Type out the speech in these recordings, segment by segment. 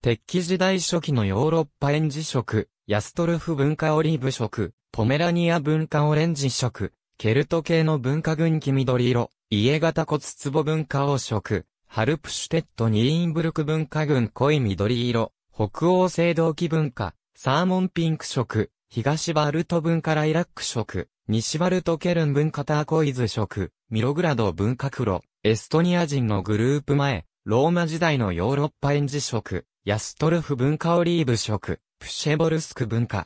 鉄器時代初期のヨーロッパ園児色、ヤストルフ文化オリーブ色、ポメラニア文化オレンジ色、ケルト系の文化群黄緑色、家型骨壺文化黄色、ハルプシュテットニーンブルク文化群濃い緑色、北欧青銅器文化、サーモンピンク色、東バルト文化ライラック色、西バルトケルン文化ターコイズ色、ミログラド文化黒、エストニア人のグループ前、ローマ時代のヨーロッパ園児色、ヤストルフ文化オリーブ色、プシェボルスク文化。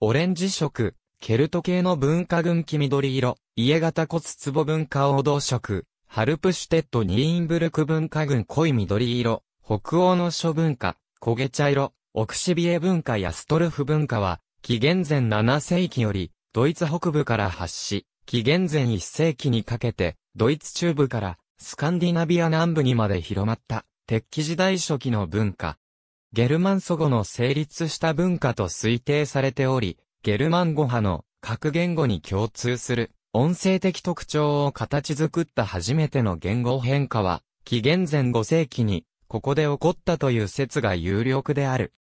オレンジ色、ケルト系の文化群黄緑色、家型骨壺文化王道色、ハルプシュテッドニーンブルク文化群濃い緑色、北欧の諸文化、焦げ茶色、オクシビエ文化やストルフ文化は、紀元前7世紀より、ドイツ北部から発し、紀元前1世紀にかけて、ドイツ中部から、スカンディナビア南部にまで広まった、鉄器時代初期の文化。ゲルマン祖語の成立した文化と推定されており、ゲルマン語派の各言語に共通する音声的特徴を形作った初めての言語変化は、紀元前5世紀にここで起こったという説が有力である。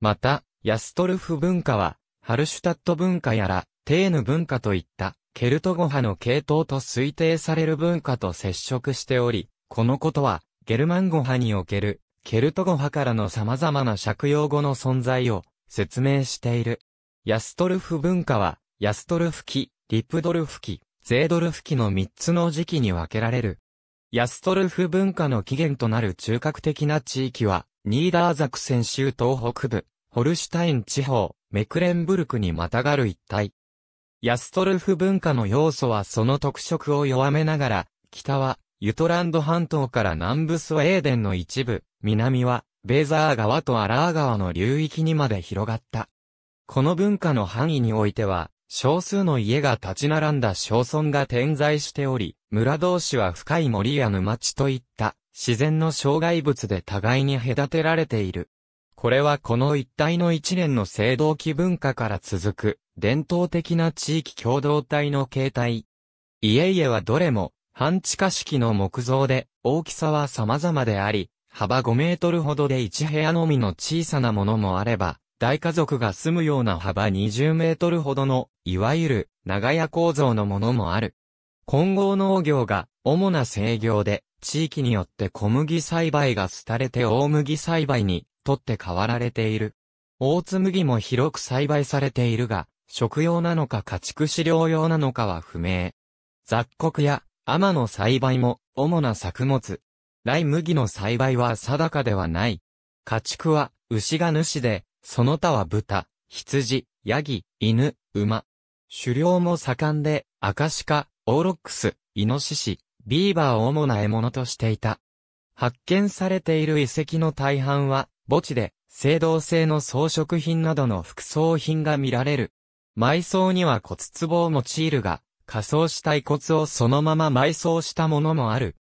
また、ヤストルフ文化は、ハルシュタット文化やら、テーヌ文化といった、ケルト語派の系統と推定される文化と接触しており、このことは、ゲルマン語派における、ケルト語派からの様々な借用語の存在を説明している。ヤストルフ文化は、ヤストルフ期、リプドルフ期、ゼードルフ期の3つの時期に分けられる。ヤストルフ文化の起源となる中核的な地域は、ニーダーザクセン州東北部、ホルシュタイン地方、メクレンブルクにまたがる一帯。ヤストルフ文化の要素はその特色を弱めながら、北は、ユトランド半島から南部スウェーデンの一部、南は、ベーザー川とアラー川の流域にまで広がった。この文化の範囲においては、少数の家が立ち並んだ小村が点在しており、村同士は深い森や沼地といった自然の障害物で互いに隔てられている。これはこの一帯の一連の青銅器文化から続く伝統的な地域共同体の形態。家々はどれも半地下式の木造で大きさは様々であり、幅5メートルほどで1部屋のみの小さなものもあれば、大家族が住むような幅20メートルほどの、いわゆる、長屋構造のものもある。混合農業が主な制業で、地域によって小麦栽培が廃れて大麦栽培にとって変わられている。大津麦も広く栽培されているが、食用なのか家畜飼料用なのかは不明。雑穀や、天の栽培も主な作物来麦の栽培は定かではない。家畜は牛が主で、その他は豚、羊、ヤギ、犬、馬。狩猟も盛んで、アカシカ、オーロックス、イノシシ、ビーバーを主な獲物としていた。発見されている遺跡の大半は、墓地で、青銅製の装飾品などの副葬品が見られる。埋葬には骨壺を用いるが、仮装した遺骨をそのまま埋葬したものもある。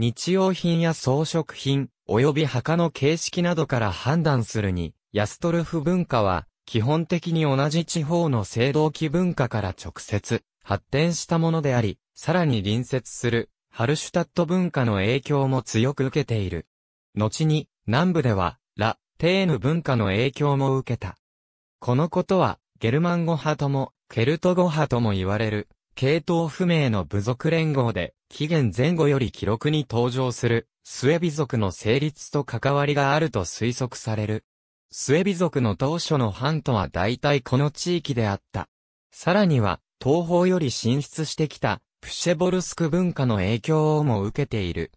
日用品や装飾品、及び墓の形式などから判断するに、ヤストルフ文化は、基本的に同じ地方の青銅器文化から直接発展したものであり、さらに隣接するハルシュタット文化の影響も強く受けている。後に南部ではラ・テーヌ文化の影響も受けた。このことはゲルマン語派ともケルト語派とも言われる系統不明の部族連合で、紀元前後より記録に登場する、スエビ族の成立と関わりがあると推測される。スエビ族の当初の藩とは大体この地域であった。さらには、東方より進出してきた、プシェボルスク文化の影響をも受けている。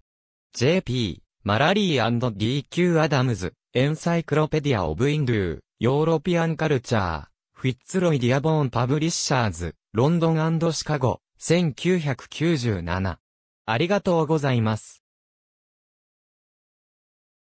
JP、マラリー &DQ アダムズ、エンサイクロペディア・オブ・インドゥー、ヨーロピアン・カルチャー。フィッツロイ・ディアボーン・パブリッシャーズ、ロンドンシカゴ、1997。ありがとうございます。